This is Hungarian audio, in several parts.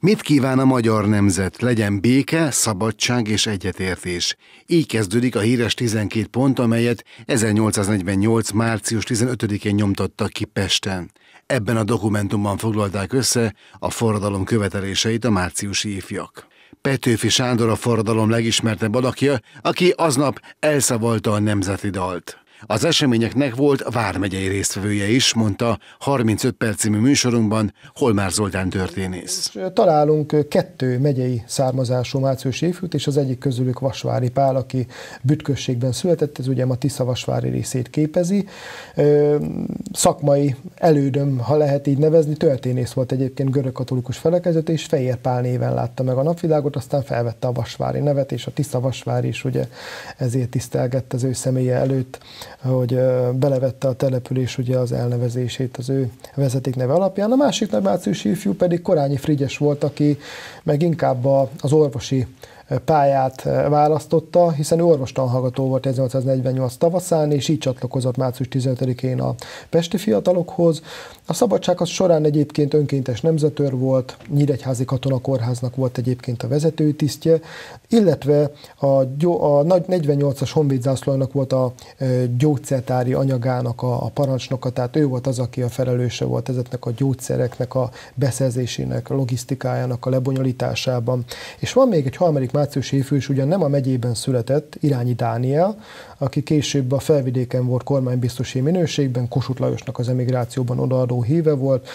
Mit kíván a magyar nemzet? Legyen béke, szabadság és egyetértés. Így kezdődik a híres 12 pont, amelyet 1848. március 15-én nyomtattak ki Pesten. Ebben a dokumentumban foglalták össze a forradalom követeléseit a márciusi ifjak. Petőfi Sándor a forradalom legismertebb alakja, aki aznap elszavalta a nemzeti dalt. Az eseményeknek volt vármegyei résztvevője is, mondta 35 perc című műsorunkban Holmár Zoltán történész. Találunk kettő megyei származású Mációs évfűt, és az egyik közülük Vasvári Pál, aki bütkösségben született, ez ugye a Tisza-Vasvári részét képezi. Szakmai elődöm, ha lehet így nevezni, történész volt egyébként görögkatolikus felekezet, és Fejér Pál néven látta meg a napvilágot, aztán felvette a Vasvári nevet, és a Tisza-Vasvári is ugye ezért tisztelgett az ő személye előtt hogy belevette a település ugye az elnevezését az ő neve alapján. A másik nagymáciusi ifjú pedig Korányi Frigyes volt, aki meg inkább az orvosi pályát eh, választotta, hiszen ő orvostanhallgató volt 1848 tavaszán, és így csatlakozott március 15-én a pesti fiatalokhoz. A szabadság az során egyébként önkéntes nemzetőr volt, Nyíregyházi Katonakórháznak volt egyébként a vezető tisztje, illetve a, a 48-as honvédzászlónak volt a eh, gyógyszertári anyagának a, a parancsnoka, tehát ő volt az, aki a felelőse volt ezeknek a gyógyszereknek a beszerzésének, a logisztikájának a lebonyolításában. És van még egy harmadik Mácius Éfős ugyan nem a megyében született, Irányi Dániel, aki később a felvidéken volt kormánybiztosi minőségben, Kossuth Lajosnak az emigrációban odaadó híve volt,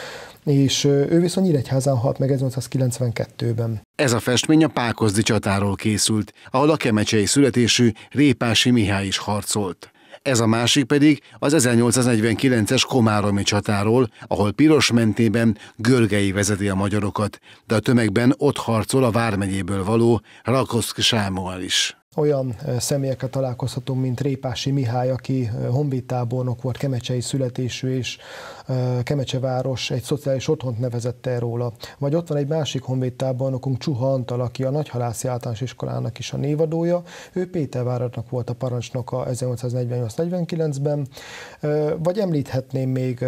és ő viszont Nyíregyházán halt meg 1992 ben Ez a festmény a Pákozdi csatáról készült, ahol a kemecsei születésű Répási Mihály is harcolt ez a másik pedig az 1849-es Komáromi csatáról, ahol piros mentében Görgei vezeti a magyarokat, de a tömegben ott harcol a vármegyéből való Rakoszk Sámuel is olyan személyekkel találkozhatunk, mint Répási Mihály, aki honvédtábornok volt, kemecsei születésű, és Kemecseváros egy szociális otthont nevezett el róla. Vagy ott van egy másik honvédtábornokunk, Csuha Antal, aki a Nagyhalászi Általános Iskolának is a névadója. Ő Péterváradnak volt a parancsnoka 1848-49-ben. Vagy említhetném még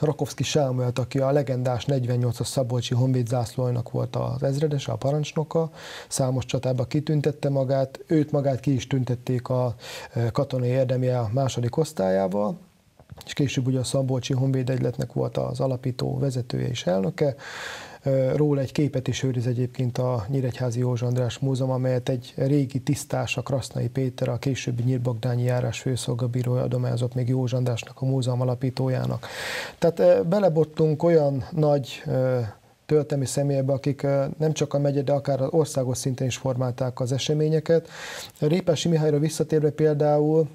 Rakowski Sámuelt, aki a legendás 48-as Szabolcsi Honvéd zászlójának volt az ezredes, a parancsnoka, számos csatába kitüntette magát, őt magát ki is tüntették a eh, katonai érdemje a második osztályával, és később ugye a Szabolcsi Honvéd Egyletnek volt az alapító vezetője és elnöke. Róla egy képet is őriz egyébként a Nyíregyházi Józs András Múzeum, amelyet egy régi tisztás, a Krasznai Péter, a későbbi Nyírbogdányi járás főszolgabírója adományozott még Józs Andrásnak, a múzeum alapítójának. Tehát belebottunk olyan nagy töltemi személyebe, akik nem csak a megye, de akár az országos szinten is formálták az eseményeket. Répási Mihályra visszatérve például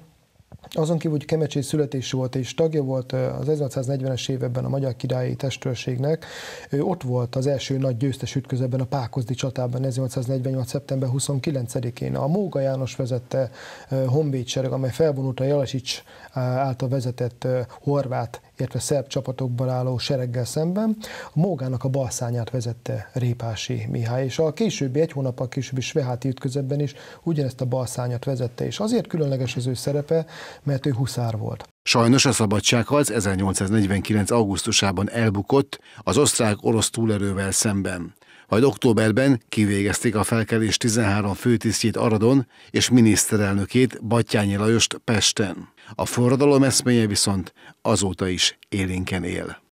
azon kívül, hogy Kemecsé születésű volt és tagja volt az 1840-es években a Magyar Királyi Testőrségnek, ő ott volt az első nagy győztes ütközőben a Pákozdi csatában 1848. szeptember 29-én. A Móga János vezette honvédsereg, amely felvonult a Jalasics által vezetett horvát illetve szerb csapatokból álló sereggel szemben, a Mógának a balszányát vezette Répási Mihály, és a későbbi, egy hónappal későbbi Sveháti ütközetben is ugyanezt a balszányat vezette, és azért különleges az ő szerepe, mert ő huszár volt. Sajnos a szabadságharc 1849. augusztusában elbukott az osztrák-orosz túlerővel szemben majd októberben kivégezték a felkelés 13 főtisztjét Aradon és miniszterelnökét Battyányi Lajost Pesten. A forradalom eszménye viszont azóta is élénken él.